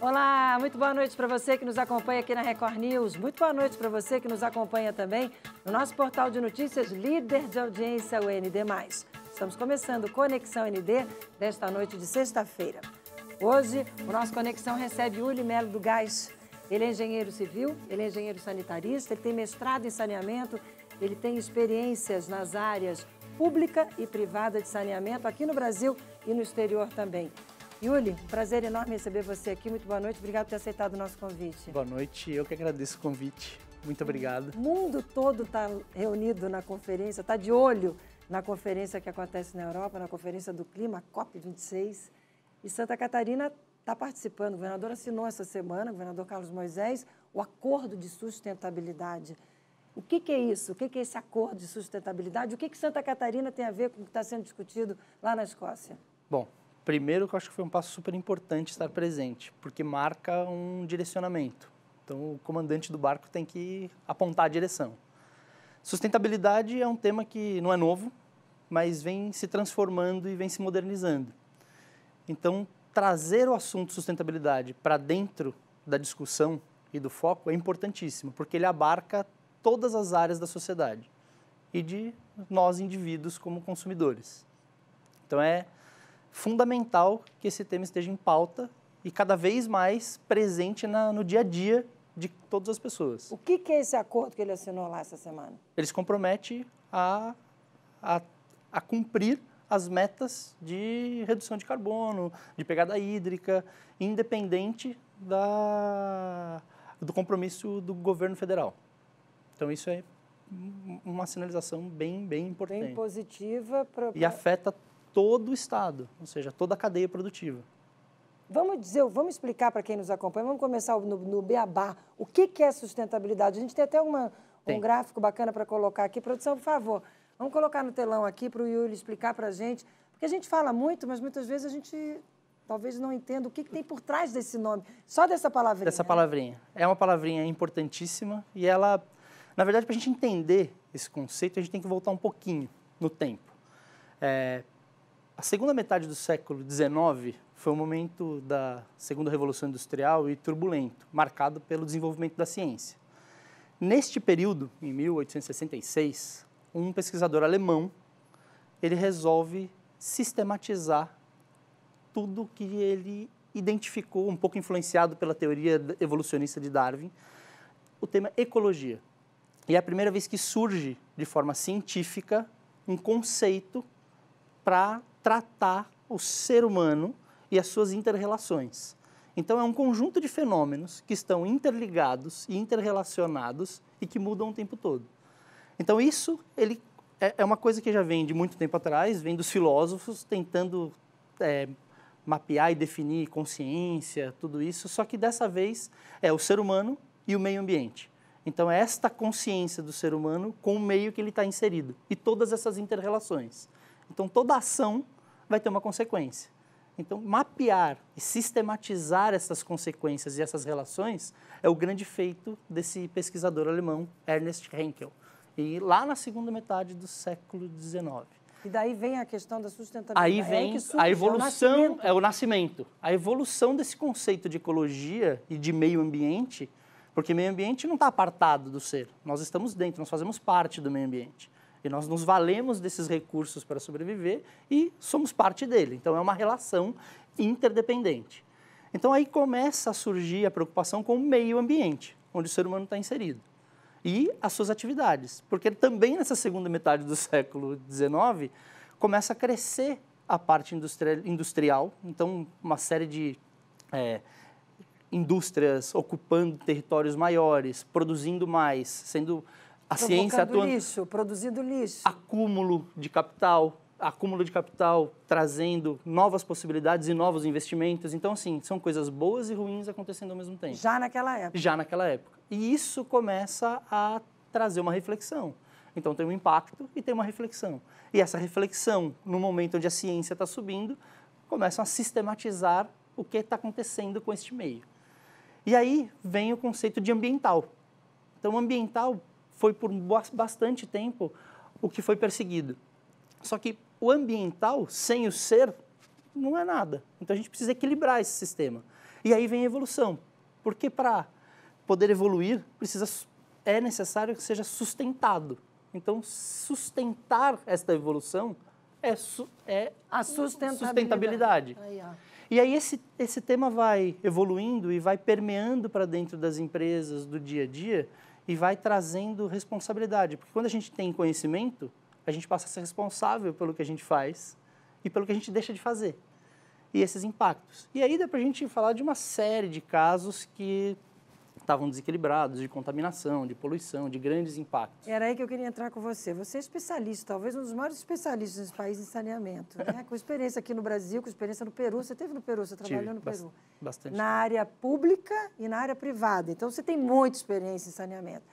Olá, muito boa noite para você que nos acompanha aqui na Record News. Muito boa noite para você que nos acompanha também no nosso portal de notícias líder de audiência, o ND+. Estamos começando Conexão ND desta noite de sexta-feira. Hoje, o nosso Conexão recebe Uli Melo do Gás. Ele é engenheiro civil, ele é engenheiro sanitarista, ele tem mestrado em saneamento, ele tem experiências nas áreas pública e privada de saneamento aqui no Brasil e no exterior também. Yuli, prazer enorme receber você aqui. Muito boa noite. Obrigado por ter aceitado o nosso convite. Boa noite. Eu que agradeço o convite. Muito obrigado. O mundo todo está reunido na conferência, está de olho na conferência que acontece na Europa, na Conferência do Clima, COP26. E Santa Catarina está participando. O governador assinou essa semana, o governador Carlos Moisés, o Acordo de Sustentabilidade. O que, que, é isso? O que, que, é esse acordo de sustentabilidade? O que, que Santa Catarina tem a ver com o que está sendo discutido lá na Escócia? Bom, Primeiro, que eu acho que foi um passo super importante estar presente, porque marca um direcionamento. Então, o comandante do barco tem que apontar a direção. Sustentabilidade é um tema que não é novo, mas vem se transformando e vem se modernizando. Então, trazer o assunto sustentabilidade para dentro da discussão e do foco é importantíssimo, porque ele abarca todas as áreas da sociedade e de nós indivíduos como consumidores. Então, é fundamental que esse tema esteja em pauta e cada vez mais presente na, no dia a dia de todas as pessoas. O que, que, é esse acordo que ele assinou lá essa semana? Ele se compromete a, a, a cumprir as metas de redução de carbono, de pegada hídrica, independente da, do compromisso do governo federal. Então, isso é uma sinalização bem, bem importante. Bem positiva. Pra... E afeta todo o Estado, ou seja, toda a cadeia produtiva. Vamos dizer, vamos explicar para quem nos acompanha, vamos começar no, no Beabá, o que, que é sustentabilidade. A gente tem até uma, um gráfico bacana para colocar aqui. Produção, por favor, vamos colocar no telão aqui para o Yuri explicar para a gente, porque a gente fala muito, mas muitas vezes a gente talvez não entenda o que, que tem por trás desse nome, só dessa palavrinha. Dessa né? palavrinha. É uma palavrinha importantíssima e ela, na verdade, para a gente entender esse conceito, a gente tem que voltar um pouquinho no tempo. É, a segunda metade do século XIX foi um momento da segunda revolução industrial e turbulento, marcado pelo desenvolvimento da ciência. Neste período, em 1866, um pesquisador alemão ele resolve sistematizar tudo que ele identificou, um pouco influenciado pela teoria evolucionista de Darwin, o tema ecologia. E é a primeira vez que surge de forma científica um conceito para tratar o ser humano e as suas interrelações. Então, é um conjunto de fenômenos que estão interligados e interrelacionados e que mudam o tempo todo. Então, isso ele é, é uma coisa que já vem de muito tempo atrás, vem dos filósofos tentando é, mapear e definir consciência, tudo isso, só que dessa vez é o ser humano e o meio ambiente. Então, é esta consciência do ser humano com o meio que ele está inserido e todas essas interrelações. Então, toda ação vai ter uma consequência. Então, mapear e sistematizar essas consequências e essas relações é o grande feito desse pesquisador alemão Ernest Henkel. E lá na segunda metade do século XIX. E daí vem a questão da sustentabilidade. Aí é vem é a evolução, é o, é o nascimento. A evolução desse conceito de ecologia e de meio ambiente, porque meio ambiente não está apartado do ser. Nós estamos dentro, nós fazemos parte do meio ambiente porque nós nos valemos desses recursos para sobreviver e somos parte dele. Então é uma relação interdependente. Então aí começa a surgir a preocupação com o meio ambiente, onde o ser humano está inserido, e as suas atividades, porque também nessa segunda metade do século XIX começa a crescer a parte industrial, então uma série de é, indústrias ocupando territórios maiores, produzindo mais, sendo a ciência atua... lixo, produzindo lixo. Acúmulo de capital, acúmulo de capital trazendo novas possibilidades e novos investimentos. Então, assim, são coisas boas e ruins acontecendo ao mesmo tempo. Já naquela época. Já naquela época. E isso começa a trazer uma reflexão. Então, tem um impacto e tem uma reflexão. E essa reflexão, no momento onde a ciência está subindo, começa a sistematizar o que está acontecendo com este meio. E aí vem o conceito de ambiental. Então, ambiental foi por bastante tempo o que foi perseguido. Só que o ambiental, sem o ser, não é nada. Então a gente precisa equilibrar esse sistema. E aí vem a evolução. Porque para poder evoluir, precisa, é necessário que seja sustentado. Então, sustentar esta evolução é, su, é a sustentabilidade. sustentabilidade. e aí esse, esse tema vai evoluindo e vai permeando para dentro das empresas, do dia a dia, e vai trazendo responsabilidade. Porque quando a gente tem conhecimento, a gente passa a ser responsável pelo que a gente faz e pelo que a gente deixa de fazer. E esses impactos. E aí dá para a gente falar de uma série de casos que estavam desequilibrados, de contaminação, de poluição, de grandes impactos. Era aí que eu queria entrar com você. Você é especialista, talvez um dos maiores especialistas nesse país em saneamento, né? com experiência aqui no Brasil, com experiência no Peru. Você teve no Peru, você trabalhou Tive, no Peru. Bastante. Na área pública e na área privada. Então, você tem muita experiência em saneamento.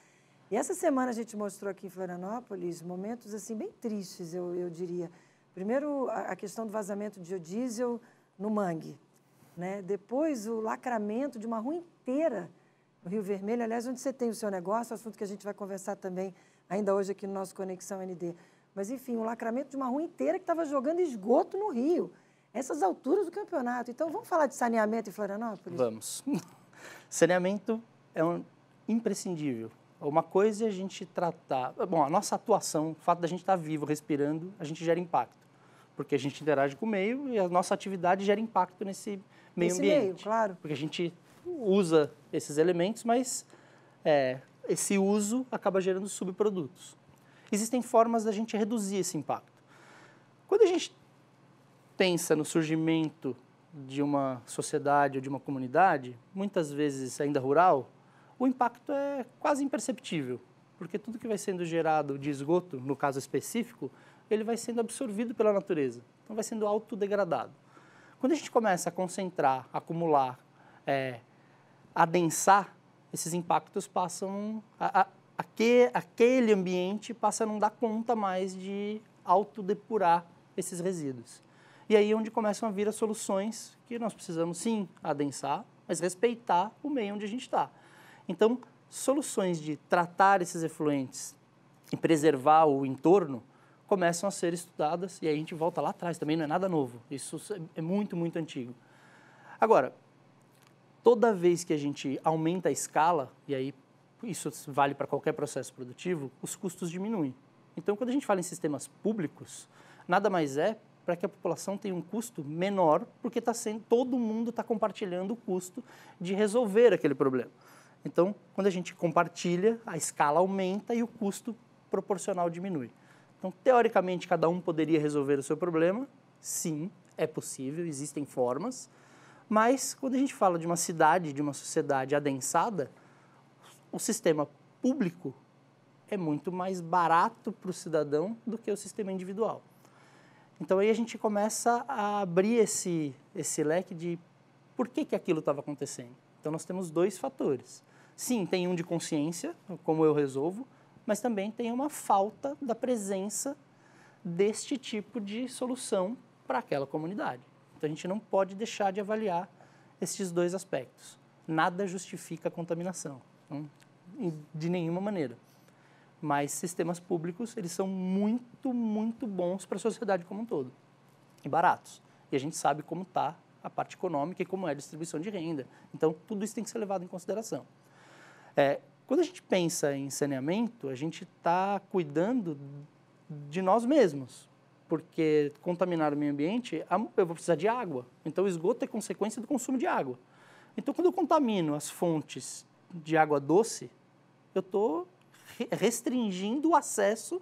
E essa semana a gente mostrou aqui em Florianópolis momentos assim bem tristes, eu, eu diria. Primeiro, a questão do vazamento de biodiesel no mangue. Né? Depois, o lacramento de uma rua inteira no Rio Vermelho, aliás, onde você tem o seu negócio, é assunto que a gente vai conversar também ainda hoje aqui no nosso Conexão ND. Mas, enfim, um lacramento de uma rua inteira que estava jogando esgoto no Rio, essas alturas do campeonato. Então, vamos falar de saneamento em Florianópolis? Vamos. saneamento é um imprescindível. Uma coisa é a gente tratar. Bom, a nossa atuação, o fato da gente estar tá vivo, respirando, a gente gera impacto. Porque a gente interage com o meio e a nossa atividade gera impacto nesse meio Esse ambiente. Meio, claro. Porque a gente usa esses elementos, mas é, esse uso acaba gerando subprodutos. Existem formas da gente reduzir esse impacto. Quando a gente pensa no surgimento de uma sociedade ou de uma comunidade, muitas vezes ainda rural, o impacto é quase imperceptível, porque tudo que vai sendo gerado de esgoto, no caso específico, ele vai sendo absorvido pela natureza, então vai sendo autodegradado. Quando a gente começa a concentrar, acumular é, adensar, esses impactos passam. A, a, aquele, aquele ambiente passa a não dar conta mais de autodepurar esses resíduos. E aí é onde começam a vir as soluções que nós precisamos sim adensar, mas respeitar o meio onde a gente está. Então, soluções de tratar esses efluentes e preservar o entorno começam a ser estudadas e aí a gente volta lá atrás também, não é nada novo. Isso é, é muito, muito antigo. Agora, toda vez que a gente aumenta a escala, e aí isso vale para qualquer processo produtivo, os custos diminuem. Então, quando a gente fala em sistemas públicos, nada mais é para que a população tenha um custo menor, porque tá sendo, todo mundo está compartilhando o custo de resolver aquele problema. Então, quando a gente compartilha, a escala aumenta e o custo proporcional diminui. Então, teoricamente, cada um poderia resolver o seu problema? Sim, é possível, existem formas. Mas quando a gente fala de uma cidade, de uma sociedade adensada, o sistema público é muito mais barato para o cidadão do que o sistema individual. Então aí a gente começa a abrir esse, esse leque de por que, que aquilo estava acontecendo. Então nós temos dois fatores. Sim, tem um de consciência, como eu resolvo, mas também tem uma falta da presença deste tipo de solução para aquela comunidade. Então a gente não pode deixar de avaliar esses dois aspectos. Nada justifica a contaminação, de nenhuma maneira. Mas sistemas públicos, eles são muito, muito bons para a sociedade como um todo e baratos. E a gente sabe como está a parte econômica e como é a distribuição de renda. Então, tudo isso tem que ser levado em consideração. É, quando a gente pensa em saneamento, a gente está cuidando de nós mesmos, porque contaminar o meio ambiente, eu vou precisar de água. Então, o esgoto é consequência do consumo de água. Então, quando eu contamino as fontes de água doce, eu estou restringindo o acesso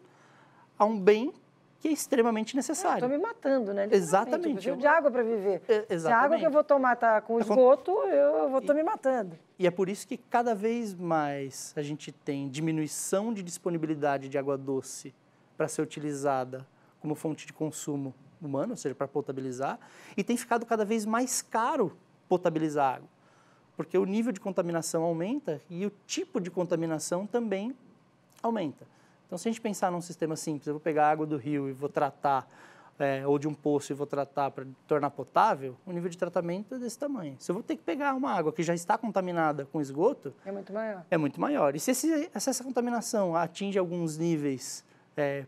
a um bem que é extremamente necessário. Estou ah, me matando, né? Exatamente. Eu preciso de água para viver. É, exatamente. Se a água que eu vou tomar está é com esgoto, eu vou estar me matando. E é por isso que cada vez mais a gente tem diminuição de disponibilidade de água doce para ser utilizada como fonte de consumo humano, ou seja, para potabilizar, e tem ficado cada vez mais caro potabilizar água, porque o nível de contaminação aumenta e o tipo de contaminação também aumenta. Então, se a gente pensar num sistema simples, eu vou pegar a água do rio e vou tratar, é, ou de um poço e vou tratar para tornar potável, o nível de tratamento é desse tamanho. Se eu vou ter que pegar uma água que já está contaminada com esgoto... É muito maior. É muito maior. E se, esse, se essa contaminação atinge alguns níveis é,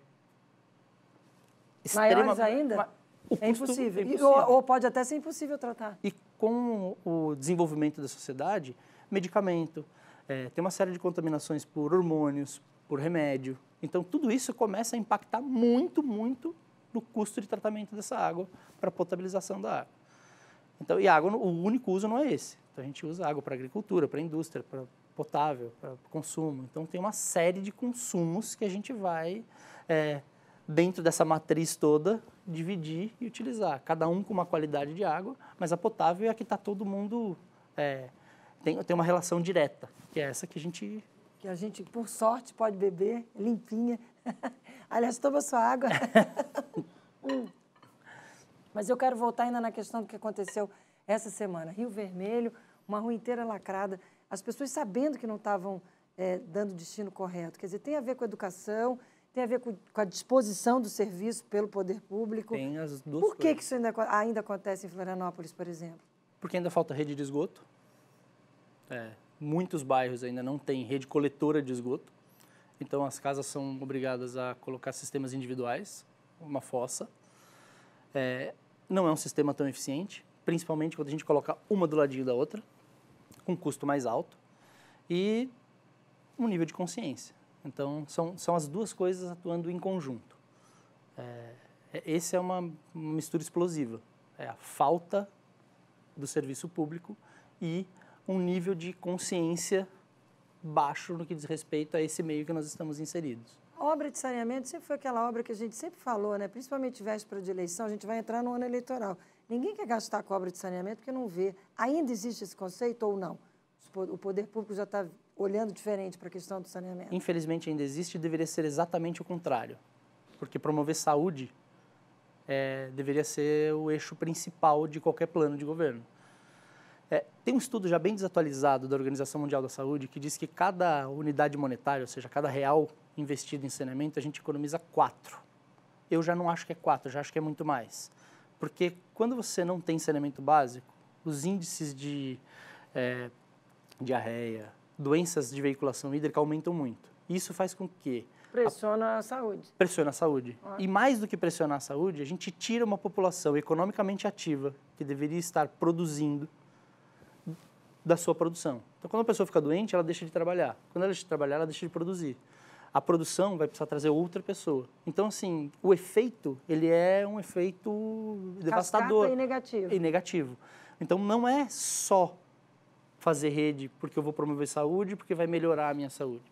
extremamente. Maiores ainda? O é impossível. É impossível. Ou, ou, pode até ser impossível tratar. E com o desenvolvimento da sociedade, medicamento, é, tem uma série de contaminações por hormônios, por remédio. Então, tudo isso começa a impactar muito, muito no custo de tratamento dessa água para potabilização da água. Então, e água, o único uso não é esse. Então, a gente usa água para agricultura, para indústria, para potável, para consumo. Então, tem uma série de consumos que a gente vai é, dentro dessa matriz toda, dividir e utilizar. Cada um com uma qualidade de água, mas a potável é a que está todo mundo. É, tem, tem uma relação direta, que é essa que a gente. Que a gente, por sorte, pode beber limpinha. Aliás, toma sua água. hum. Mas eu quero voltar ainda na questão do que aconteceu essa semana. Rio Vermelho, uma rua inteira lacrada, as pessoas sabendo que não estavam é, dando destino correto. Quer dizer, tem a ver com educação, tem a ver com, com a disposição do serviço pelo poder público. Tem as duas Por que, que isso ainda, ainda acontece em Florianópolis, por exemplo? Porque ainda falta rede de esgoto. É, muitos bairros ainda não têm rede coletora de esgoto. Então, as casas são obrigadas a colocar sistemas individuais, uma fossa. É, não é um sistema tão eficiente, principalmente quando a gente coloca uma do ladinho da outra, com custo mais alto e um nível de consciência. Então, são, são as duas coisas atuando em conjunto. É, é esse é uma, mistura explosiva. É a falta do serviço público e um nível de consciência baixo no que diz respeito a esse meio que nós estamos inseridos. Obra de saneamento sempre foi aquela obra que a gente sempre falou, né? principalmente véspera de eleição, a gente vai entrar no ano eleitoral. Ninguém quer gastar com obra de saneamento porque não vê. Ainda existe esse conceito ou não? O poder público já está olhando diferente para a questão do saneamento? Infelizmente ainda existe e deveria ser exatamente o contrário. Porque promover saúde é, deveria ser o eixo principal de qualquer plano de governo. É, tem um estudo já bem desatualizado da Organização Mundial da Saúde que diz que cada unidade monetária, ou seja, cada real investido em saneamento, a gente economiza quatro. Eu já não acho que é quatro, já acho que é muito mais. Porque quando você não tem saneamento básico, os índices de é, diarreia, doenças de veiculação hídrica aumentam muito. Isso faz com que Pressiona a saúde. Pressiona a saúde. Ah. E mais do que pressionar a saúde, a gente tira uma população economicamente ativa, que deveria estar produzindo, da sua produção. Então, quando a pessoa fica doente, ela deixa de trabalhar. Quando ela deixa de trabalhar, ela deixa de produzir. A produção vai precisar trazer outra pessoa. Então, assim, o efeito, ele é um efeito devastador. e negativo. E negativo. Então, não é só fazer rede porque eu vou promover saúde, porque vai melhorar a minha saúde.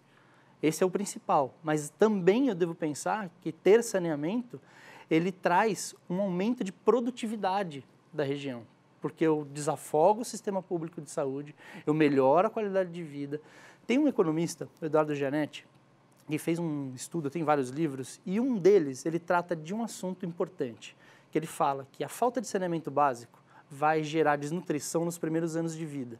Esse é o principal, mas também eu devo pensar que ter saneamento, ele traz um aumento de produtividade da região, porque eu desafogo o sistema público de saúde, eu melhoro a qualidade de vida. Tem um economista, o Eduardo Gianetti, que fez um estudo, tem vários livros, e um deles, ele trata de um assunto importante, que ele fala que a falta de saneamento básico vai gerar desnutrição nos primeiros anos de vida.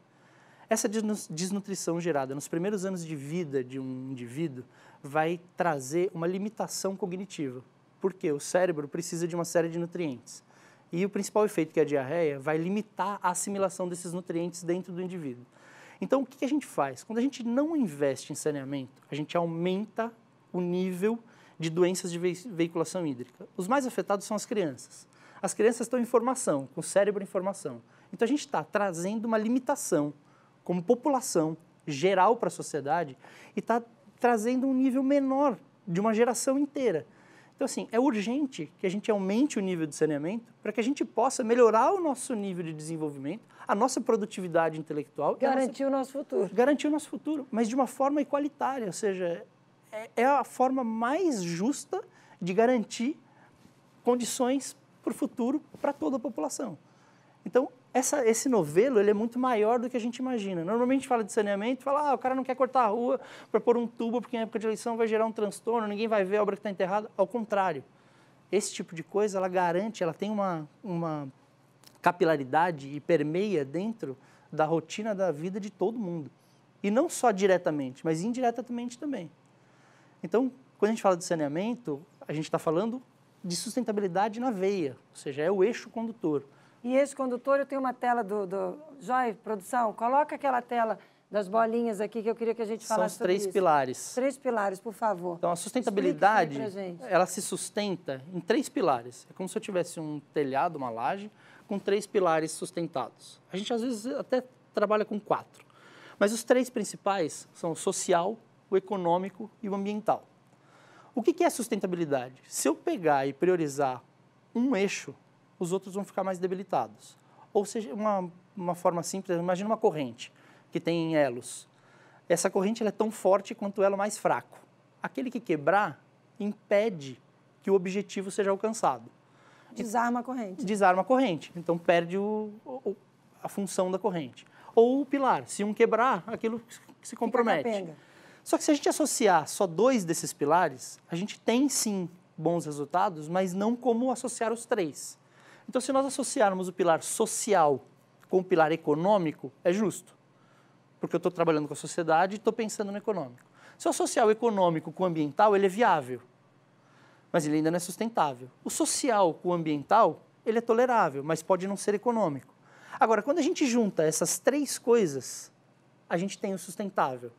Essa desnutrição gerada nos primeiros anos de vida de um indivíduo vai trazer uma limitação cognitiva, porque o cérebro precisa de uma série de nutrientes. E o principal efeito, que é a diarreia, vai limitar a assimilação desses nutrientes dentro do indivíduo. Então, o que a gente faz? Quando a gente não investe em saneamento, a gente aumenta o nível de doenças de veiculação hídrica. Os mais afetados são as crianças. As crianças estão em formação, com o cérebro em formação. Então, a gente está trazendo uma limitação como população geral para a sociedade e está trazendo um nível menor de uma geração inteira. Então, assim, é urgente que a gente aumente o nível de saneamento para que a gente possa melhorar o nosso nível de desenvolvimento, a nossa produtividade intelectual. Garantir nossa... o nosso futuro. Garantir o nosso futuro, mas de uma forma igualitária, ou seja, é, é a forma mais justa de garantir condições para o futuro para toda a população. Então, essa, esse novelo ele é muito maior do que a gente imagina. Normalmente a gente fala de saneamento, fala, ah, o cara não quer cortar a rua para pôr um tubo, porque em época de eleição vai gerar um transtorno, ninguém vai ver a obra que está enterrada. Ao contrário, esse tipo de coisa, ela garante, ela tem uma, uma capilaridade e permeia dentro da rotina da vida de todo mundo. E não só diretamente, mas indiretamente também. Então, quando a gente fala de saneamento, a gente está falando de sustentabilidade na veia, ou seja, é o eixo condutor. E esse condutor, eu tenho uma tela do, do... Joy, produção, coloca aquela tela das bolinhas aqui que eu queria que a gente falasse São os três pilares. Isso. Três pilares, por favor. Então, a sustentabilidade, ela se sustenta em três pilares. É como se eu tivesse um telhado, uma laje, com três pilares sustentados. A gente, às vezes, até trabalha com quatro. Mas os três principais são o social, o econômico e o ambiental. O que é sustentabilidade? Se eu pegar e priorizar um eixo, os outros vão ficar mais debilitados. Ou seja, uma, uma forma simples, imagina uma corrente que tem elos. Essa corrente é tão forte quanto o elo mais fraco. Aquele que quebrar impede que o objetivo seja alcançado. Desarma a corrente. Desarma a corrente. Então perde o, o, a função da corrente. Ou o pilar. Se um quebrar, aquilo se compromete. Só que se a gente associar só dois desses pilares, a gente tem sim bons resultados, mas não como associar os três. Então, se nós associarmos o pilar social com o pilar econômico, é justo, porque eu estou trabalhando com a sociedade e estou pensando no econômico. Se eu associar o econômico com o ambiental, ele é viável, mas ele ainda não é sustentável. O social com o ambiental, ele é tolerável, mas pode não ser econômico. Agora, quando a gente junta essas três coisas, a gente tem o sustentável.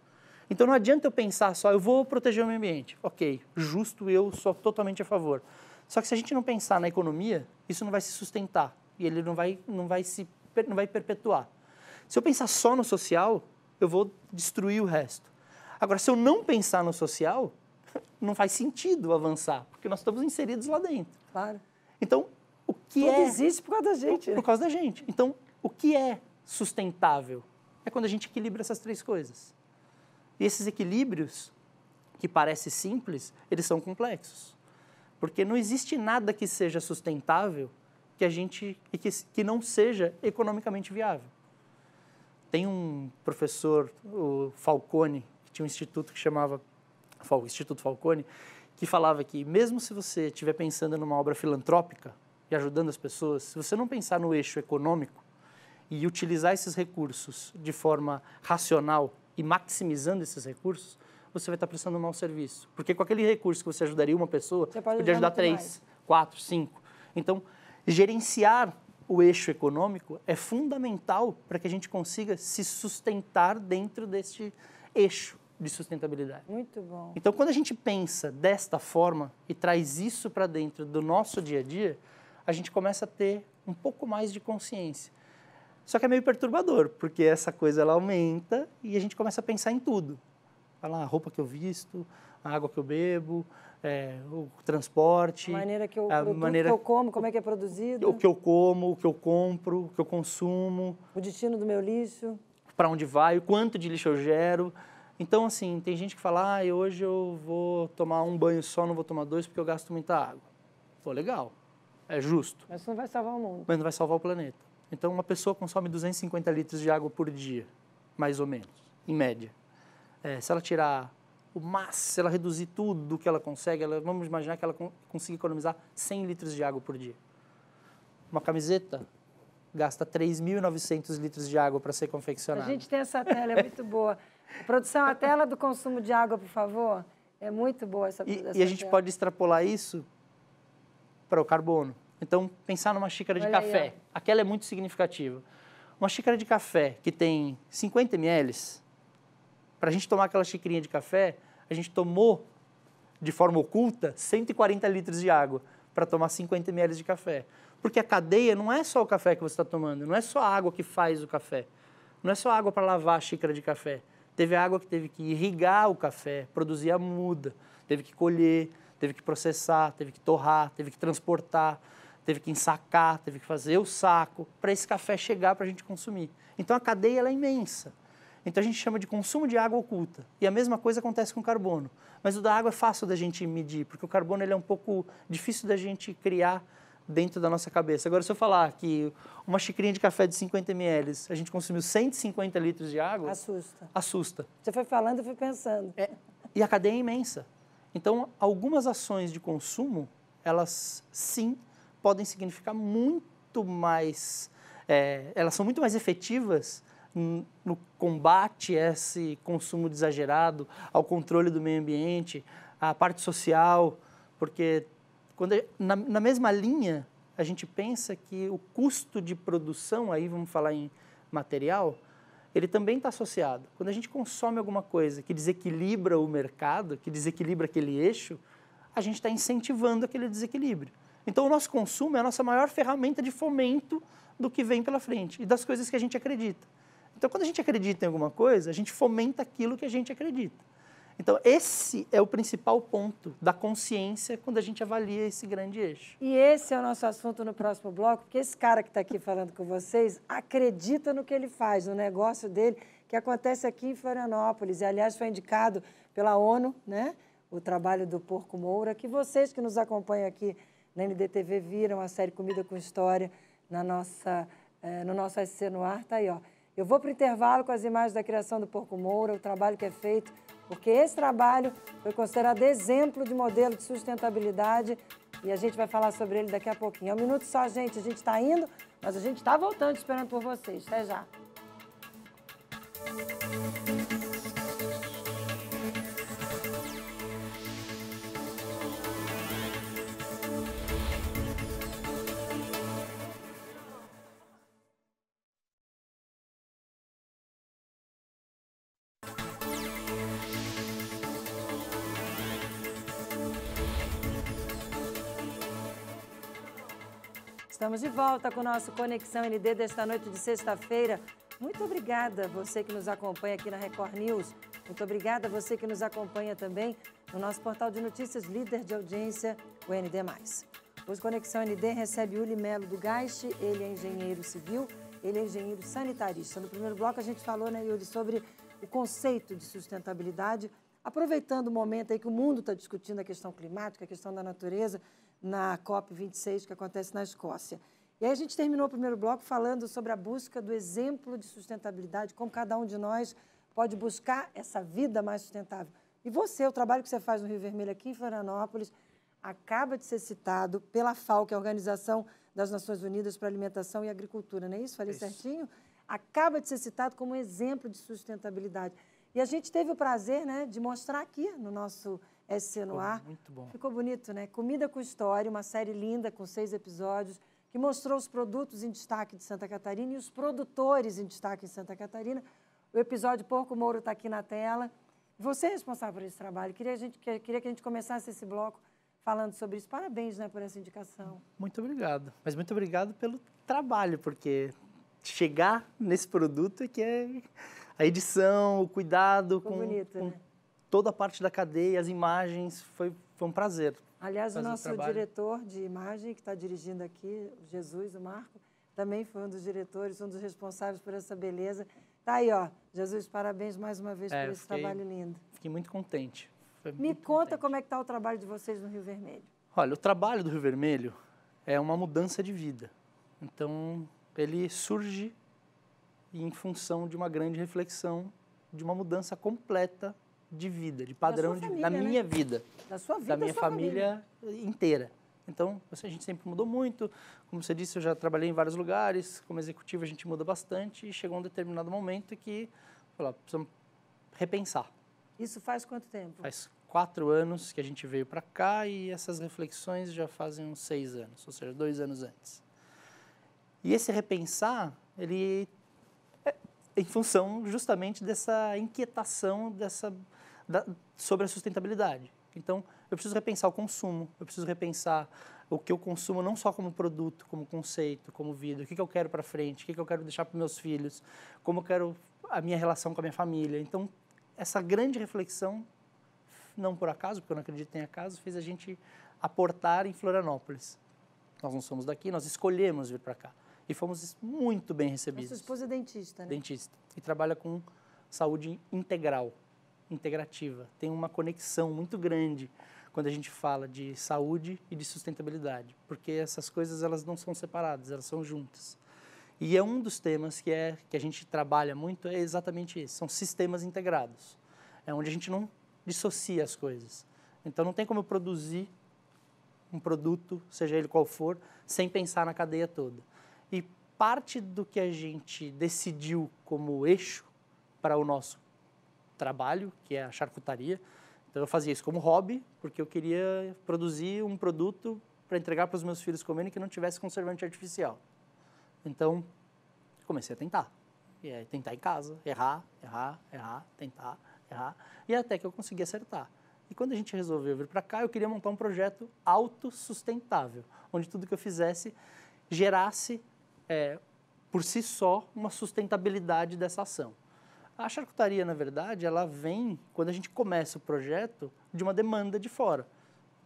Então não adianta eu pensar só, eu vou proteger o meio ambiente. Ok, justo, eu sou totalmente a favor. Só que se a gente não pensar na economia, isso não vai se sustentar e ele não vai, não vai, se, não vai perpetuar. Se eu pensar só no social, eu vou destruir o resto. Agora, se eu não pensar no social, não faz sentido avançar, porque nós estamos inseridos lá dentro. Claro. Então, o que Tudo é... existe por causa da gente. Por, né? por causa da gente. Então, o que é sustentável? É quando a gente equilibra essas três coisas. E esses equilíbrios, que parecem simples, eles são complexos. Porque não existe nada que seja sustentável que a gente que, que não seja economicamente viável. Tem um professor, o Falcone, que tinha um instituto que chamava Instituto Falcone, que falava que mesmo se você estiver pensando numa obra filantrópica e ajudando as pessoas, se você não pensar no eixo econômico e utilizar esses recursos de forma racional e maximizando esses recursos, você vai estar prestando um mau serviço. Porque com aquele recurso que você ajudaria uma pessoa, você pode, ajudar três, mais. quatro, cinco. Então, gerenciar o eixo econômico é fundamental para que a gente consiga se sustentar dentro deste eixo de sustentabilidade. Muito bom. Então, quando a gente pensa desta forma e traz isso para dentro do nosso dia a dia, a gente começa a ter um pouco mais de consciência. Só que é meio perturbador, porque essa coisa ela aumenta e a gente começa a pensar em tudo. Tá a roupa que eu visto, a água que eu bebo, é, o transporte. A maneira que eu, a maneira, que eu como, como é que é produzido. O que eu como, o que eu compro, o que eu consumo. O destino do meu lixo. Para onde vai, o quanto de lixo eu gero. Então, assim, tem gente que fala, ah, hoje eu vou tomar um banho só, não vou tomar dois porque eu gasto muita água. Pô, legal, é justo. Mas isso não vai salvar o mundo. Mas não vai salvar o planeta. Então, uma pessoa consome 250 litros de água por dia, mais ou menos, em média. É, se ela tirar o máximo, se ela reduzir tudo que ela consegue, ela, vamos imaginar que ela consiga economizar 100 litros de água por dia. Uma camiseta gasta 3.900 litros de água para ser confeccionada. A gente tem essa tela, é muito boa. Produção, a tela do consumo de água, por favor. É muito boa essa, e, essa E a gente tela. pode extrapolar isso para o carbono. Então, pensar numa xícara Olha de café. Aí, Aquela é muito significativa. Uma xícara de café que tem 50 ml, para a gente tomar aquela xicrinha de café, a gente tomou de forma oculta 140 litros de água para tomar 50 ml de café. Porque a cadeia não é só o café que você está tomando, não é só a água que faz o café, não é só a água para lavar a xícara de café. Teve água que teve que irrigar o café, produzir a muda, teve que colher, teve que processar, teve que torrar, teve que transportar, teve que ensacar, teve que fazer o saco para esse café chegar para a gente consumir. Então a cadeia é imensa. Então a gente chama de consumo de água oculta. E a mesma coisa acontece com o carbono. Mas o da água é fácil da gente medir, porque o carbono ele é um pouco difícil da gente criar dentro da nossa cabeça. Agora, se eu falar que uma xicrinha de café de 50 ml, a gente consumiu 150 litros de água... Assusta. Assusta. Você foi falando, eu fui pensando. É, e a cadeia é imensa. Então, algumas ações de consumo, elas sim podem significar muito mais... É, elas são muito mais efetivas no combate a esse consumo exagerado, ao controle do meio ambiente, à parte social, porque quando na, na mesma linha a gente pensa que o custo de produção, aí vamos falar em material, ele também está associado. Quando a gente consome alguma coisa que desequilibra o mercado, que desequilibra aquele eixo, a gente está incentivando aquele desequilíbrio. Então, o nosso consumo é a nossa maior ferramenta de fomento do que vem pela frente e das coisas que a gente acredita. Então, quando a gente acredita em alguma coisa, a gente fomenta aquilo que a gente acredita. Então, esse é o principal ponto da consciência quando a gente avalia esse grande eixo. E esse é o nosso assunto no próximo bloco, porque esse cara que está aqui falando com vocês acredita no que ele faz, no negócio dele, que acontece aqui em Florianópolis. E, aliás, foi indicado pela ONU, né? O trabalho do Porco Moura, que vocês que nos acompanham aqui na NDTV viram a série Comida com História na nossa, eh, no nosso SC no ar, tá aí, ó. Eu vou para o intervalo com as imagens da criação do Porco Moura, o trabalho que é feito, porque esse trabalho foi considerado exemplo de modelo de sustentabilidade e a gente vai falar sobre ele daqui a pouquinho. É um minuto só, gente. A gente está indo, mas a gente está voltando esperando por vocês. Até já. Estamos de volta com o nosso Conexão ND desta noite de sexta-feira. Muito obrigada você que nos acompanha aqui na Record News. Muito obrigada você que nos acompanha também no nosso portal de notícias líder de audiência, o ND+. Hoje Conexão ND recebe Uli Melo do Gaste, ele é engenheiro civil, ele é engenheiro sanitarista. No primeiro bloco a gente falou, né, Yuri, sobre o conceito de sustentabilidade, aproveitando o momento aí que o mundo está discutindo a questão climática, a questão da natureza, na COP26 que acontece na Escócia. E aí a gente terminou o primeiro bloco falando sobre a busca do exemplo de sustentabilidade, como cada um de nós pode buscar essa vida mais sustentável. E você, o trabalho que você faz no Rio Vermelho aqui em Florianópolis, acaba de ser citado pela FAO, que é a Organização das Nações Unidas para a Alimentação e Agricultura, não é isso? Falei isso. certinho? Acaba de ser citado como exemplo de sustentabilidade. E a gente teve o prazer né, de mostrar aqui no nosso SC no ar. Muito bom. Ficou bonito, né? Comida com História, uma série linda com seis episódios, que mostrou os produtos em destaque de Santa Catarina e os produtores em destaque em Santa Catarina. O episódio Porco Mouro está aqui na tela. Você é responsável por esse trabalho. Queria, a gente, queria que a gente começasse esse bloco falando sobre isso. Parabéns né, por essa indicação. Muito obrigado. Mas muito obrigado pelo trabalho, porque chegar nesse produto é que é a edição, o cuidado Ficou com, bonito, com né? toda a parte da cadeia, as imagens, foi, foi um prazer. Aliás, o nosso diretor de imagem, que está dirigindo aqui, o Jesus, o Marco, também foi um dos diretores, um dos responsáveis por essa beleza. Está aí, ó. Jesus, parabéns mais uma vez é, por esse fiquei, trabalho lindo. Fiquei muito contente. Foi Me muito conta contente. como é que está o trabalho de vocês no Rio Vermelho. Olha, o trabalho do Rio Vermelho é uma mudança de vida. Então, ele surge em função de uma grande reflexão, de uma mudança completa de vida, de padrão de, da né? minha vida. Da sua vida, da minha família, família, inteira. Então, assim, a gente sempre mudou muito. Como você disse, eu já trabalhei em vários lugares. Como executivo, a gente muda bastante. E chegou um determinado momento que, lá, ah, precisamos repensar. Isso faz quanto tempo? Faz quatro anos que a gente veio para cá e essas reflexões já fazem uns seis anos, ou seja, dois anos antes. E esse repensar, ele é em função justamente dessa inquietação, dessa da, sobre a sustentabilidade. Então, eu preciso repensar o consumo, eu preciso repensar o que eu consumo não só como produto, como conceito, como vida, o que, que eu quero para frente, o que, que eu quero deixar para meus filhos, como eu quero a minha relação com a minha família. Então, essa grande reflexão, não por acaso, porque eu não acredito em acaso, fez a gente aportar em Florianópolis. Nós não somos daqui, nós escolhemos vir para cá. E fomos muito bem recebidos. A sua esposa é dentista, né? Dentista. E trabalha com saúde integral integrativa, tem uma conexão muito grande quando a gente fala de saúde e de sustentabilidade, porque essas coisas elas não são separadas, elas são juntas. E é um dos temas que é que a gente trabalha muito é exatamente isso, são sistemas integrados. É onde a gente não dissocia as coisas. Então não tem como eu produzir um produto, seja ele qual for, sem pensar na cadeia toda. E parte do que a gente decidiu como eixo para o nosso trabalho, que é a charcutaria. Então eu fazia isso como hobby, porque eu queria produzir um produto para entregar para os meus filhos comerem que não tivesse conservante artificial. Então comecei a tentar. E aí, tentar em casa, errar, errar, errar, tentar, errar, e até que eu consegui acertar. E quando a gente resolveu vir para cá, eu queria montar um projeto autossustentável, onde tudo que eu fizesse gerasse é, por si só uma sustentabilidade dessa ação. A charcutaria, na verdade, ela vem quando a gente começa o projeto de uma demanda de fora.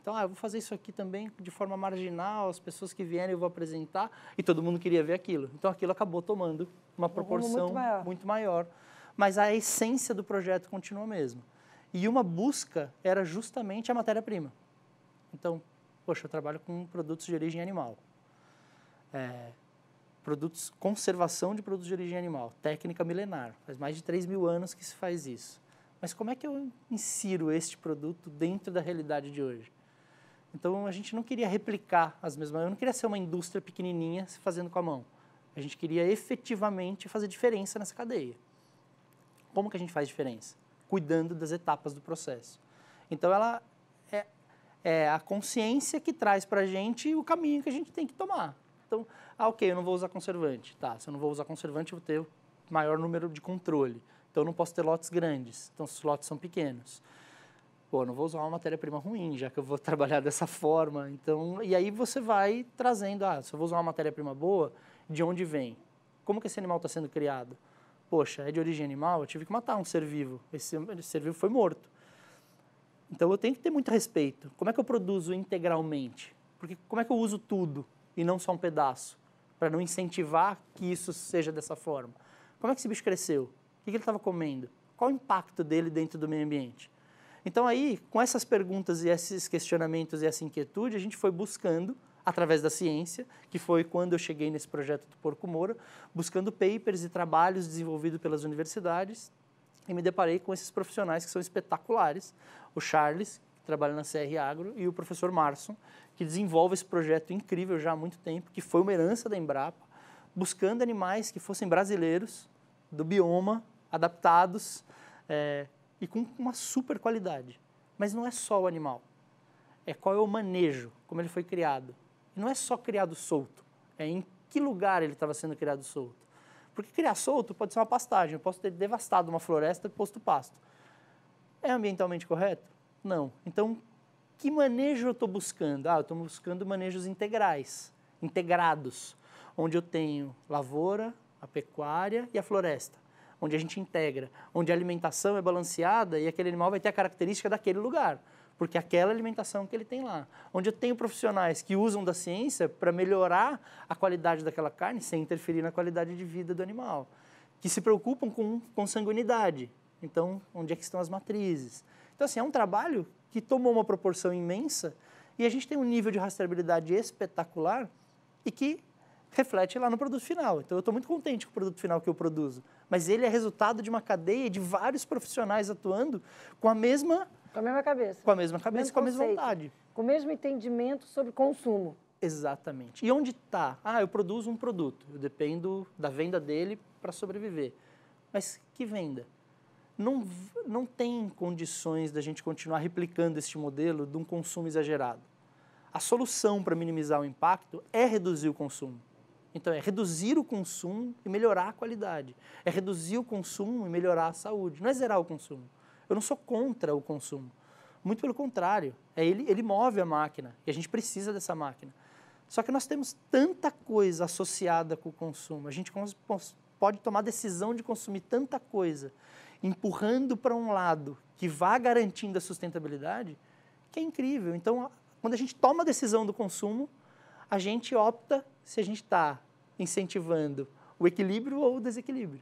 Então, ah, eu vou fazer isso aqui também de forma marginal, as pessoas que vierem eu vou apresentar, e todo mundo queria ver aquilo. Então, aquilo acabou tomando uma proporção muito, maior. muito maior. Mas a essência do projeto continua a mesma. E uma busca era justamente a matéria-prima. Então, poxa, eu trabalho com produtos de origem animal. É, produtos, conservação de produtos de origem animal, técnica milenar. Faz mais de 3 mil anos que se faz isso. Mas como é que eu insiro este produto dentro da realidade de hoje? Então a gente não queria replicar as mesmas, eu não queria ser uma indústria pequenininha se fazendo com a mão. A gente queria efetivamente fazer diferença nessa cadeia. Como que a gente faz diferença? Cuidando das etapas do processo. Então ela é, é a consciência que traz para a gente o caminho que a gente tem que tomar. Então, ah, ok, eu não vou usar conservante. Tá, se eu não vou usar conservante, eu vou ter maior número de controle. Então, eu não posso ter lotes grandes. Então, os lotes são pequenos. Pô, eu não vou usar uma matéria-prima ruim, já que eu vou trabalhar dessa forma. Então, e aí você vai trazendo, ah, se eu vou usar uma matéria-prima boa, de onde vem? Como que esse animal está sendo criado? Poxa, é de origem animal, eu tive que matar um ser vivo. esse ser vivo foi morto. Então eu tenho que ter muito respeito. Como é que eu produzo integralmente? Porque como é que eu uso tudo? e não só um pedaço, para não incentivar que isso seja dessa forma. Como é que esse bicho cresceu? O que ele estava comendo? Qual o impacto dele dentro do meio ambiente? Então aí, com essas perguntas e esses questionamentos e essa inquietude, a gente foi buscando através da ciência, que foi quando eu cheguei nesse projeto do Porco Moura, buscando papers e trabalhos desenvolvidos pelas universidades, e me deparei com esses profissionais que são espetaculares. O Charles, trabalha na CR Agro, e o professor Marson, que desenvolve esse projeto incrível já há muito tempo, que foi uma herança da Embrapa, buscando animais que fossem brasileiros, do bioma, adaptados é, e com uma super qualidade. Mas não é só o animal, é qual é o manejo, como ele foi criado. E não é só criado solto, é em que lugar ele estava sendo criado solto. Porque criar solto pode ser uma pastagem, eu posso ter devastado uma floresta e posto pasto. É ambientalmente correto? Não. Então, que manejo eu estou buscando? Ah, eu estou buscando manejos integrais, integrados, onde eu tenho lavoura, a pecuária e a floresta, onde a gente integra, onde a alimentação é balanceada e aquele animal vai ter a característica daquele lugar, porque aquela alimentação que ele tem lá. Onde eu tenho profissionais que usam da ciência para melhorar a qualidade daquela carne sem interferir na qualidade de vida do animal, que se preocupam com sanguinidade. Então, onde é que estão as matrizes? Então, assim, é um trabalho que tomou uma proporção imensa e a gente tem um nível de rastreabilidade espetacular e que reflete lá no produto final. Então, eu estou muito contente com o produto final que eu produzo. Mas ele é resultado de uma cadeia de vários profissionais atuando com a mesma... Com a mesma cabeça. Com a mesma cabeça, com, com a mesma vontade. Com o mesmo entendimento sobre consumo. Exatamente. E onde está? Ah, eu produzo um produto. Eu dependo da venda dele para sobreviver. Mas que venda? não, não tem condições da gente continuar replicando este modelo de um consumo exagerado. A solução para minimizar o impacto é reduzir o consumo. Então, é reduzir o consumo e melhorar a qualidade. É reduzir o consumo e melhorar a saúde. Não é zerar o consumo. Eu não sou contra o consumo. Muito pelo contrário, é ele, ele move a máquina e a gente precisa dessa máquina. Só que nós temos tanta coisa associada com o consumo. A gente pode tomar decisão de consumir tanta coisa empurrando para um lado que vá garantindo a sustentabilidade, que é incrível. Então, quando a gente toma a decisão do consumo, a gente opta se a gente está incentivando o equilíbrio ou o desequilíbrio.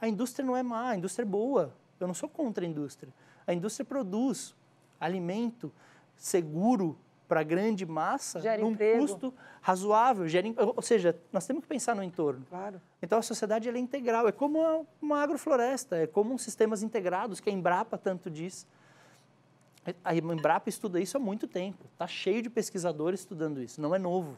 A indústria não é má, a indústria é boa. Eu não sou contra a indústria. A indústria produz alimento seguro para a grande massa gera num emprego. custo razoável. Gera, ou seja, nós temos que pensar no entorno. Claro. Então, a sociedade é integral. É como uma, agrofloresta, é como sistemas integrados, que a Embrapa tanto diz. A Embrapa estuda isso há muito tempo. Está cheio de pesquisadores estudando isso. Não é novo.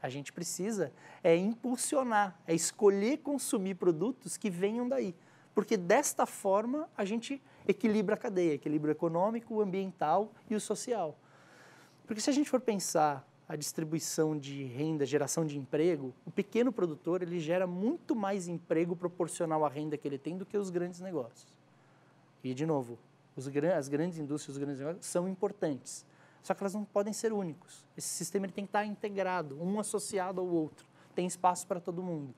A gente precisa é impulsionar, é escolher consumir produtos que venham daí. Porque desta forma a gente equilibra a cadeia, equilibra o econômico, o ambiental e o social. Porque se a gente for pensar a distribuição de renda, geração de emprego, o pequeno produtor ele gera muito mais emprego proporcional à renda que ele tem do que os grandes negócios. E de novo, os, as grandes indústrias, os grandes negócios são importantes, só que elas não podem ser únicos. Esse sistema ele tem que estar integrado, um associado ao outro. Tem espaço para todo mundo.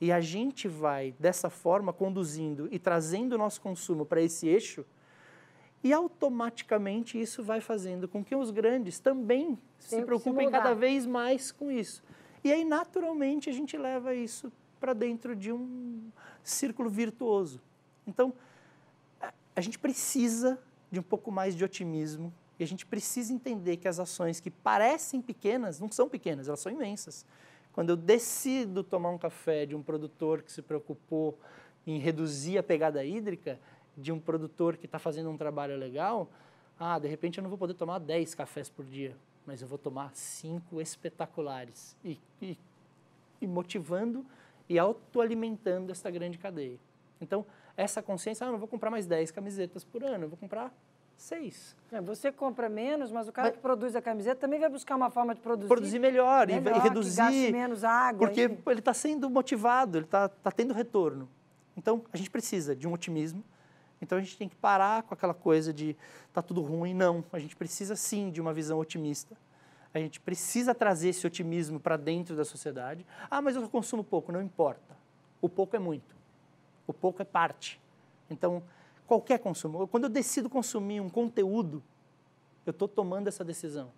E a gente vai dessa forma conduzindo e trazendo o nosso consumo para esse eixo e automaticamente isso vai fazendo com que os grandes também Tem se preocupem se cada vez mais com isso. E aí, naturalmente, a gente leva isso para dentro de um círculo virtuoso. Então, a gente precisa de um pouco mais de otimismo e a gente precisa entender que as ações que parecem pequenas não são pequenas, elas são imensas. Quando eu decido tomar um café de um produtor que se preocupou em reduzir a pegada hídrica, de um produtor que está fazendo um trabalho legal, ah, de repente eu não vou poder tomar 10 cafés por dia, mas eu vou tomar cinco espetaculares. E, e, e motivando e autoalimentando essa grande cadeia. Então, essa consciência, ah, não vou comprar mais 10 camisetas por ano, eu vou comprar seis. É, você compra menos, mas o cara mas, que produz a camiseta também vai buscar uma forma de produzir. Produzir melhor, melhor e reduzir. menos água. Porque ele está sendo motivado, ele está tá tendo retorno. Então, a gente precisa de um otimismo, então a gente tem que parar com aquela coisa de tá tudo ruim, não. A gente precisa sim de uma visão otimista. A gente precisa trazer esse otimismo para dentro da sociedade. Ah, mas eu consumo pouco, não importa. O pouco é muito. O pouco é parte. Então, qualquer consumo. Quando eu decido consumir um conteúdo, eu estou tomando essa decisão.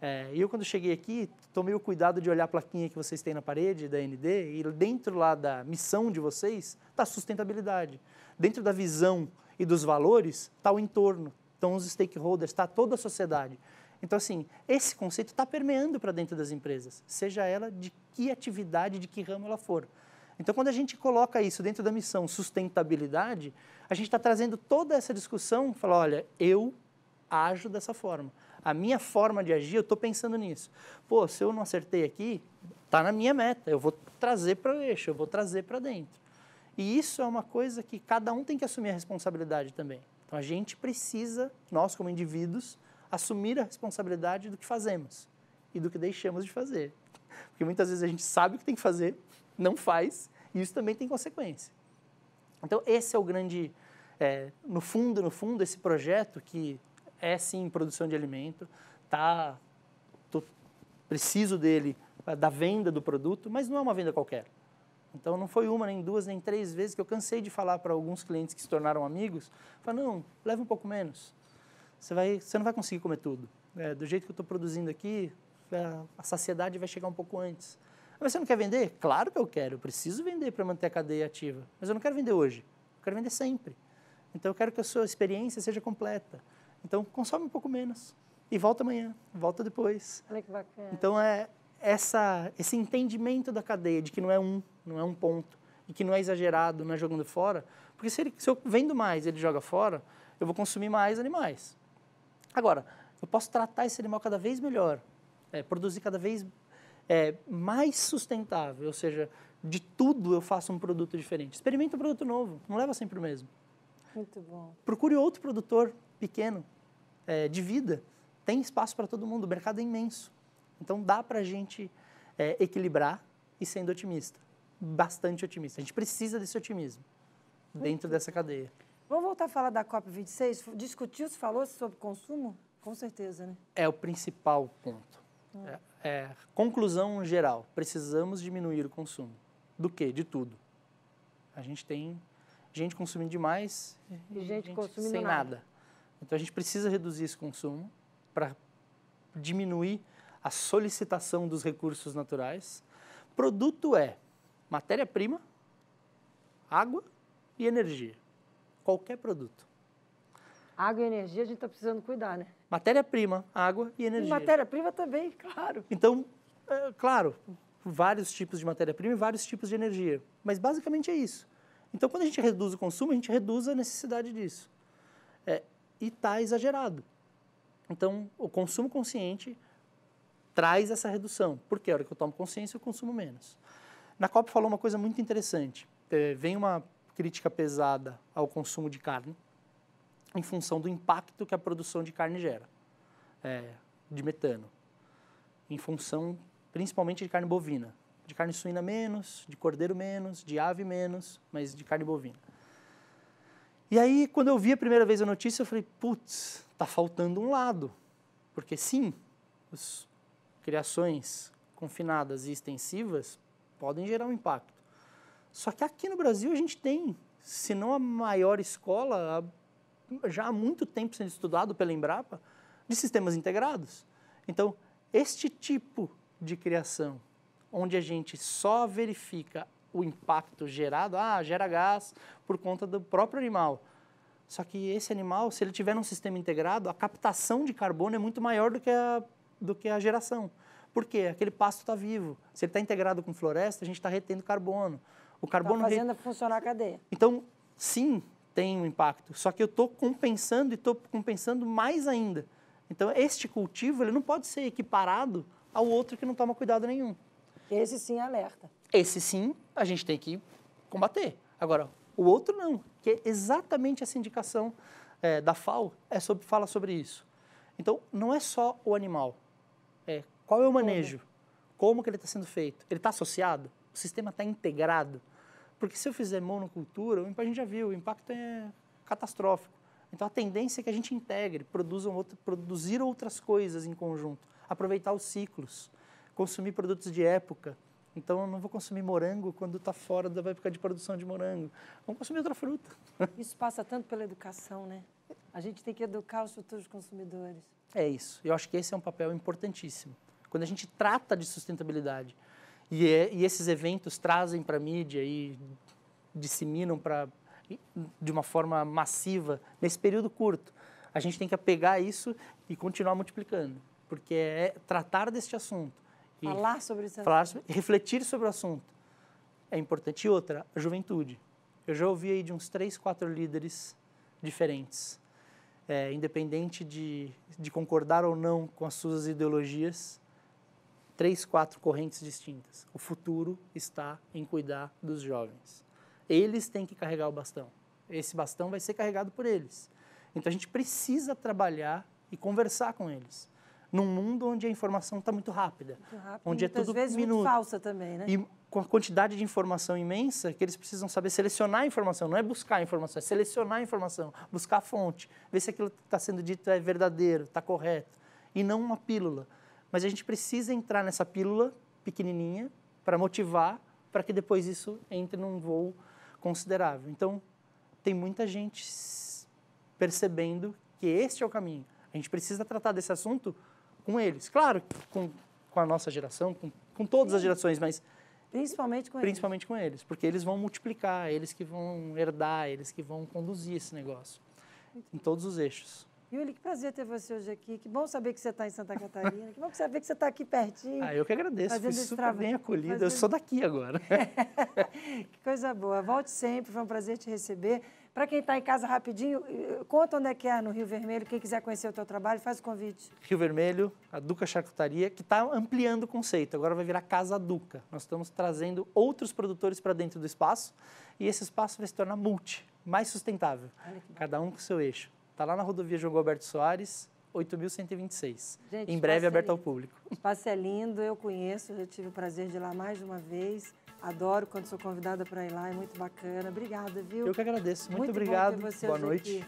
É, eu, quando cheguei aqui, tomei o cuidado de olhar a plaquinha que vocês têm na parede da ND e dentro lá da missão de vocês está sustentabilidade dentro da visão e dos valores, está o entorno, estão os stakeholders, está toda a sociedade. Então, assim, esse conceito está permeando para dentro das empresas, seja ela de que atividade, de que ramo ela for. Então, quando a gente coloca isso dentro da missão sustentabilidade, a gente está trazendo toda essa discussão, fala, olha, eu ajo dessa forma. A minha forma de agir, eu estou pensando nisso. Pô, se eu não acertei aqui, tá na minha meta. Eu vou trazer para o eixo, eu vou trazer para dentro. E isso é uma coisa que cada um tem que assumir a responsabilidade também. Então a gente precisa, nós como indivíduos, assumir a responsabilidade do que fazemos e do que deixamos de fazer. Porque muitas vezes a gente sabe o que tem que fazer, não faz, e isso também tem consequência. Então esse é o grande, é, no fundo, no fundo, esse projeto que é sim produção de alimento, tá, tô, preciso dele é, da venda do produto, mas não é uma venda qualquer. Então não foi uma, nem duas, nem três vezes que eu cansei de falar para alguns clientes que se tornaram amigos, falar, não, leva um pouco menos. Você, vai, você não vai conseguir comer tudo. É, do jeito que eu estou produzindo aqui, é, a saciedade vai chegar um pouco antes. Ah, mas você não quer vender? Claro que eu quero, eu preciso vender para manter a cadeia ativa. Mas eu não quero vender hoje, eu quero vender sempre. Então eu quero que a sua experiência seja completa. Então consome um pouco menos e volta amanhã, volta depois. Olha que bacana. Então é, essa, esse entendimento da cadeia de que não é um, não é um ponto, e que não é exagerado, não é jogando fora, porque se, ele, se eu vendo mais ele joga fora, eu vou consumir mais animais. Agora, eu posso tratar esse animal cada vez melhor, é, produzir cada vez é, mais sustentável, ou seja, de tudo eu faço um produto diferente. Experimenta um produto novo, não leva sempre o mesmo. Muito bom. Procure outro produtor pequeno, é, de vida. Tem espaço para todo mundo, o mercado é imenso. Então dá para a gente é, equilibrar e sendo otimista, bastante otimista. A gente precisa desse otimismo dentro dessa cadeia. Vamos voltar a falar da COP26? Discutiu-se, falou-se sobre consumo? Com certeza, né? É o principal ponto. É, é, conclusão geral, precisamos diminuir o consumo. Do que? De tudo. A gente tem gente consumindo demais e gente, gente consumindo sem nada. nada. Então a gente precisa reduzir esse consumo para diminuir a solicitação dos recursos naturais. Produto é matéria-prima, água e energia. Qualquer produto. Água e energia a gente está precisando cuidar, né? Matéria-prima, água e energia. Matéria-prima também, claro. Então, é, claro, vários tipos de matéria-prima e vários tipos de energia. Mas basicamente é isso. Então, quando a gente reduz o consumo, a gente reduz a necessidade disso. É, e está exagerado. Então, o consumo consciente traz essa redução, porque a hora que eu tomo consciência, eu consumo menos. Na COP falou uma coisa muito interessante. É, vem uma crítica pesada ao consumo de carne em função do impacto que a produção de carne gera, é, de metano, em função principalmente de carne bovina. De carne suína menos, de cordeiro menos, de ave menos, mas de carne bovina. E aí, quando eu vi a primeira vez a notícia, eu falei, putz, tá faltando um lado. Porque sim, os, criações confinadas e extensivas podem gerar um impacto. Só que aqui no Brasil a gente tem, se não a maior escola, já há muito tempo sendo estudado pela Embrapa, de sistemas integrados. Então, este tipo de criação, onde a gente só verifica o impacto gerado, ah, gera gás por conta do próprio animal. Só que esse animal, se ele tiver um sistema integrado, a captação de carbono é muito maior do que a do que a geração. Por quê? Aquele pasto está vivo. Se ele está integrado com floresta, a gente está retendo carbono. O tá carbono tá fazendo re... funcionar a cadeia. Então, sim, tem um impacto. Só que eu estou compensando e estou compensando mais ainda. Então, este cultivo ele não pode ser equiparado ao outro que não toma cuidado nenhum. Esse sim é alerta. Esse sim a gente tem que combater. Agora, o outro não, que é exatamente essa indicação eh, é, da FAO é sobre, fala sobre isso. Então, não é só o animal, é, qual é o manejo? Como, que ele está sendo feito? Ele está associado? O sistema está integrado? Porque se eu fizer monocultura, a gente já viu, o impacto é catastrófico. Então a tendência é que a gente integre, produza outro, produzir outras coisas em conjunto, aproveitar os ciclos, consumir produtos de época. Então eu não vou consumir morango quando está fora da época de produção de morango. Vamos consumir outra fruta. Isso passa tanto pela educação, né? A gente tem que educar os futuros consumidores. É isso. Eu acho que esse é um papel importantíssimo. Quando a gente trata de sustentabilidade e, é, e esses eventos trazem para a mídia e disseminam para de uma forma massiva nesse período curto, a gente tem que pegar isso e continuar multiplicando, porque é, é tratar deste assunto falar sobre isso, falar, refletir sobre o assunto é importante. E outra, a juventude. Eu já ouvi aí de uns três, quatro líderes diferentes. É, independente de, de concordar ou não com as suas ideologias, três, quatro correntes distintas. O futuro está em cuidar dos jovens. Eles têm que carregar o bastão. Esse bastão vai ser carregado por eles. Então a gente precisa trabalhar e conversar com eles num mundo onde a informação está muito rápida. Muito rápido, onde é tudo vezes minuto. muito falsa também, né? E com a quantidade de informação imensa que eles precisam saber selecionar a informação, não é buscar a informação, é selecionar a informação, buscar a fonte, ver se aquilo que está sendo dito é verdadeiro, está correto, e não uma pílula. Mas a gente precisa entrar nessa pílula pequenininha para motivar, para que depois isso entre num voo considerável. Então, tem muita gente percebendo que este é o caminho. A gente precisa tratar desse assunto com eles. Claro, com, com a nossa geração, com, com todas as gerações, mas Principalmente com Principalmente eles. com eles, porque eles vão multiplicar, eles que vão herdar, eles que vão conduzir esse negócio Entendi. em todos os eixos. Yuli, que prazer ter você hoje aqui. Que bom saber que você está em Santa Catarina. que bom saber que você está aqui pertinho. Ah, eu que agradeço. Fazendo Fui super trabalho. bem acolhida. Fazendo... Eu sou daqui agora. que coisa boa. Volte sempre. Foi um prazer te receber. Para quem está em casa rapidinho, conta onde é que é no Rio Vermelho. Quem quiser conhecer o teu trabalho, faz o convite. Rio Vermelho, a Duca Charcutaria, que está ampliando o conceito. Agora vai virar Casa Duca. Nós estamos trazendo outros produtores para dentro do espaço e esse espaço vai se tornar multi, mais sustentável. Cada um com seu eixo. Está lá na rodovia João Alberto Soares, 8.126. Gente, em breve aberta aberto ao público. O espaço é lindo, eu conheço, eu tive o prazer de ir lá mais de uma vez. Adoro quando sou convidada para ir lá, é muito bacana. Obrigada, viu? Eu que agradeço. Muito, muito obrigado. Boa noite. Aqui.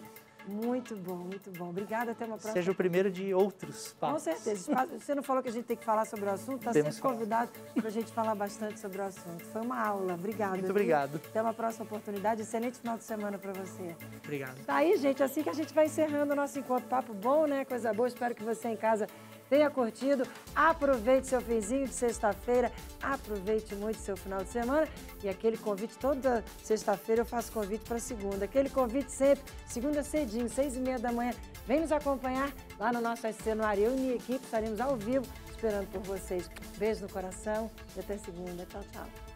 Muito bom, muito bom. Obrigada, até uma próxima. Seja o primeiro de outros papos. Com certeza. Você não falou que a gente tem que falar sobre o assunto? Está sendo convidado para a gente falar bastante sobre o assunto. Foi uma aula. Obrigada. Muito obrigado. Até uma próxima oportunidade. Excelente final de semana para você. Obrigado. Tá aí, gente. Assim que a gente vai encerrando o nosso encontro. Papo bom, né? Coisa boa. Espero que você em casa tenha curtido, aproveite seu finzinho de sexta-feira, aproveite muito seu final de semana e aquele convite, toda sexta-feira eu faço convite para segunda, aquele convite sempre, segunda cedinho, seis e meia da manhã, vem nos acompanhar lá no nosso SC no ar. Eu e minha equipe estaremos ao vivo esperando por vocês. Beijo no coração e até segunda. Tchau, tchau.